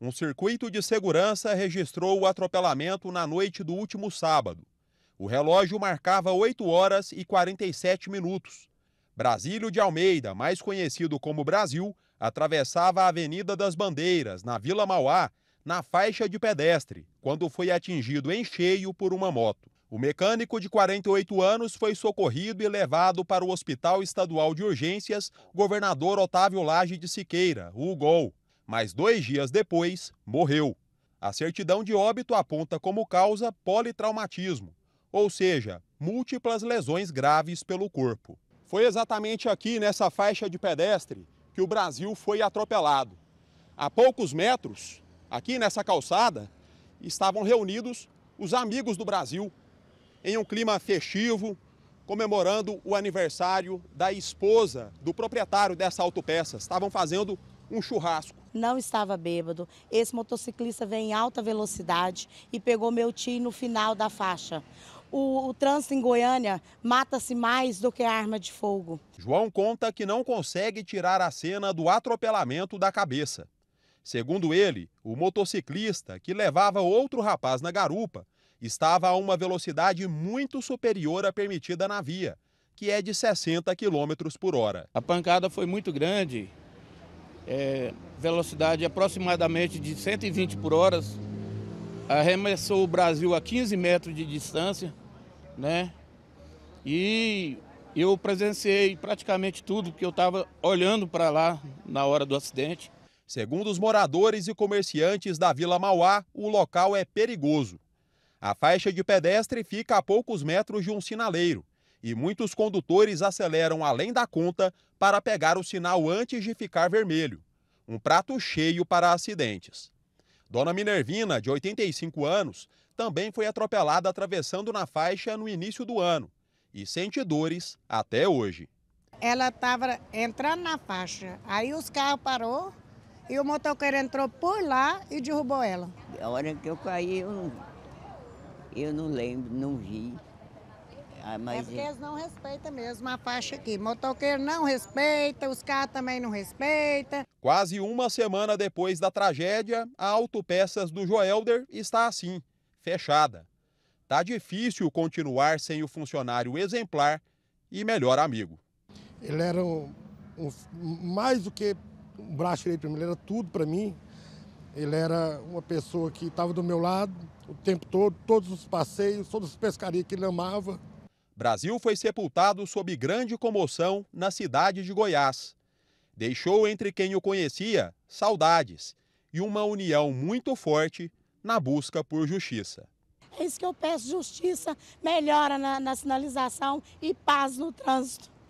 Um circuito de segurança registrou o atropelamento na noite do último sábado. O relógio marcava 8 horas e 47 minutos. Brasílio de Almeida, mais conhecido como Brasil, atravessava a Avenida das Bandeiras, na Vila Mauá, na faixa de pedestre, quando foi atingido em cheio por uma moto. O mecânico de 48 anos foi socorrido e levado para o Hospital Estadual de Urgências Governador Otávio Lage de Siqueira, o UGOL mas dois dias depois morreu. A certidão de óbito aponta como causa politraumatismo, ou seja, múltiplas lesões graves pelo corpo. Foi exatamente aqui nessa faixa de pedestre que o Brasil foi atropelado. A poucos metros, aqui nessa calçada, estavam reunidos os amigos do Brasil em um clima festivo, comemorando o aniversário da esposa do proprietário dessa autopeça. Estavam fazendo um churrasco. Não estava bêbado. Esse motociclista veio em alta velocidade e pegou meu tio no final da faixa. O, o, trânsito em Goiânia mata-se mais do que a arma de fogo. João conta que não consegue tirar a cena do atropelamento da cabeça. Segundo ele, o motociclista que levava outro rapaz na garupa estava a uma velocidade muito superior à permitida na via, que é de 60 km por hora. A pancada foi muito grande, é, velocidade aproximadamente de 120 por hora, arremessou o Brasil a 15 metros de distância, né? E eu presenciei praticamente tudo, porque eu estava olhando para lá na hora do acidente. Segundo os moradores e comerciantes da Vila Mauá, o local é perigoso. A faixa de pedestre fica a poucos metros de um sinaleiro e muitos condutores aceleram além da conta para pegar o sinal antes de ficar vermelho. Um prato cheio para acidentes. Dona Minervina, de 85 anos, também foi atropelada atravessando na faixa no início do ano e sente dores até hoje. Ela estava entrando na faixa, aí os carros parou e o motoqueiro entrou por lá e derrubou ela. A hora que eu caí, eu não, eu não lembro, não vi. Ah, mas... É porque é. eles não respeitam mesmo a faixa aqui. Motoqueiro não respeita, os carros também não respeitam. Quase uma semana depois da tragédia, a Autopeças do Joelder está assim, fechada. Tá difícil continuar sem o funcionário exemplar e melhor amigo. Ele era um, um, mais do que um braço direito para mim, ele era tudo para mim. Ele era uma pessoa que estava do meu lado o tempo todo, todos os passeios, todas as pescarias que ele amava. Brasil foi sepultado sob grande comoção na cidade de Goiás. Deixou entre quem o conhecia saudades e uma união muito forte na busca por justiça. É isso que eu peço: justiça, melhora na, na sinalização e paz no trânsito.